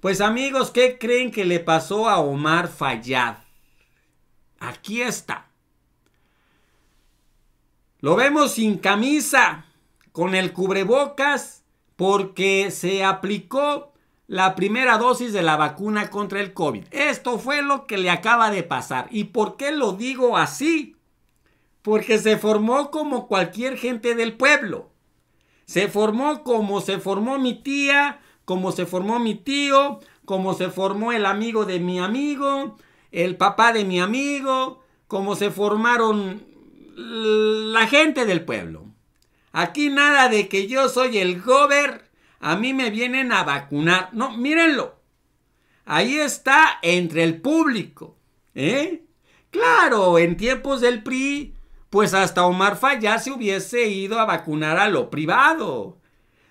Pues amigos, ¿qué creen que le pasó a Omar Fayad? Aquí está. Lo vemos sin camisa, con el cubrebocas, porque se aplicó la primera dosis de la vacuna contra el COVID. Esto fue lo que le acaba de pasar. ¿Y por qué lo digo así? Porque se formó como cualquier gente del pueblo. Se formó como se formó mi tía, como se formó mi tío, como se formó el amigo de mi amigo, el papá de mi amigo, como se formaron la gente del pueblo. Aquí nada de que yo soy el gober, a mí me vienen a vacunar. No, mírenlo. Ahí está entre el público. ¿eh? Claro, en tiempos del PRI, pues hasta Omar Falla... se hubiese ido a vacunar a lo privado.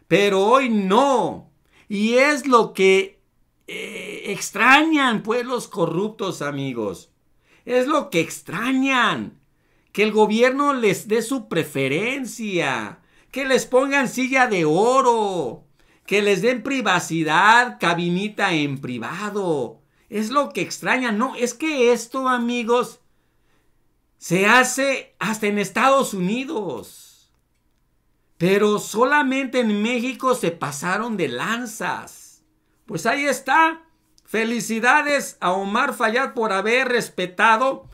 Pero hoy no. Y es lo que eh, extrañan, extrañan, pueblos corruptos, amigos. Es lo que extrañan. Que el gobierno les dé su preferencia. Que les pongan silla de oro. Que les den privacidad, cabinita en privado. Es lo que extrañan. No, es que esto, amigos, se hace hasta en Estados Unidos. Pero solamente en México se pasaron de lanzas. Pues ahí está. Felicidades a Omar Fayad por haber respetado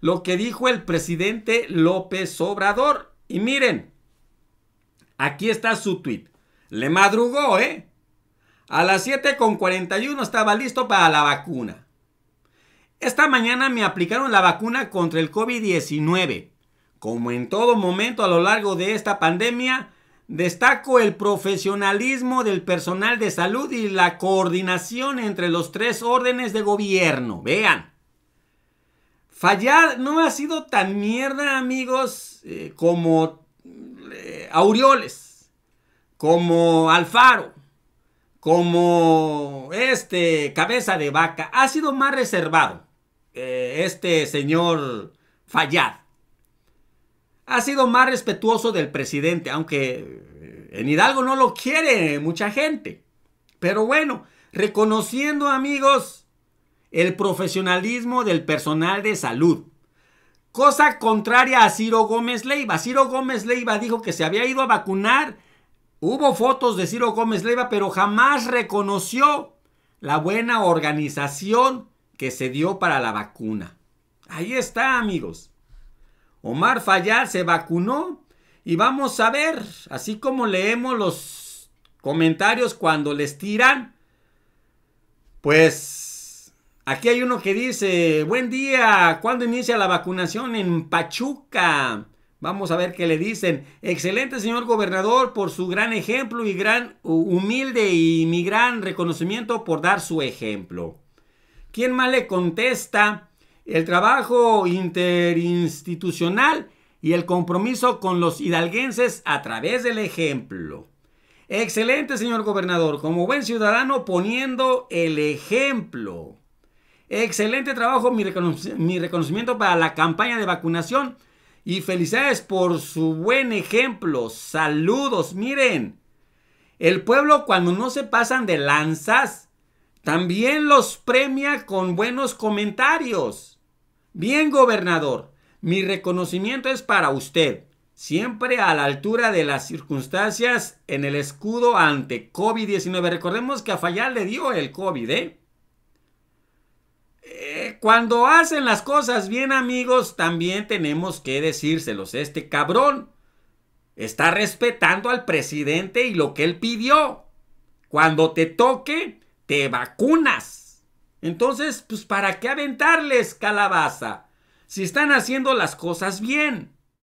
lo que dijo el presidente López Obrador. Y miren, aquí está su tweet. Le madrugó, ¿eh? A las 7.41 estaba listo para la vacuna. Esta mañana me aplicaron la vacuna contra el COVID-19. Como en todo momento a lo largo de esta pandemia, destaco el profesionalismo del personal de salud y la coordinación entre los tres órdenes de gobierno. Vean. Fallar no ha sido tan mierda, amigos, eh, como Aurioles, eh, Aureoles, como Alfaro, como este cabeza de vaca. Ha sido más reservado eh, este señor Fallad ha sido más respetuoso del presidente, aunque eh, en Hidalgo no lo quiere mucha gente. Pero bueno, reconociendo amigos el profesionalismo del personal de salud. Cosa contraria a Ciro Gómez Leiva. Ciro Gómez Leiva dijo que se había ido a vacunar. Hubo fotos de Ciro Gómez Leiva, pero jamás reconoció la buena organización que se dio para la vacuna. Ahí está, amigos. Omar Fallar se vacunó y vamos a ver, así como leemos los comentarios cuando les tiran, pues aquí hay uno que dice, buen día, ¿cuándo inicia la vacunación en Pachuca? Vamos a ver qué le dicen. Excelente señor gobernador por su gran ejemplo y gran humilde y mi gran reconocimiento por dar su ejemplo. ¿Quién más le contesta? el trabajo interinstitucional y el compromiso con los hidalguenses a través del ejemplo. Excelente, señor gobernador, como buen ciudadano poniendo el ejemplo. Excelente trabajo, mi, reconocimiento para la campaña de vacunación y felicidades por su buen ejemplo. Saludos, miren. El pueblo cuando no se pasan de lanzas, también los premia con buenos comentarios. Bien, gobernador, mi reconocimiento es para usted, siempre a la altura de las circunstancias en el escudo ante COVID-19. Recordemos que a Fayal le dio el COVID, ¿eh? Eh, Cuando hacen las cosas bien amigos, también tenemos que decírselos. Este cabrón está respetando al presidente y lo que él pidió. Cuando te toque, te vacunas. Entonces, pues, ¿para qué aventarles calabaza? Si están haciendo las cosas bien.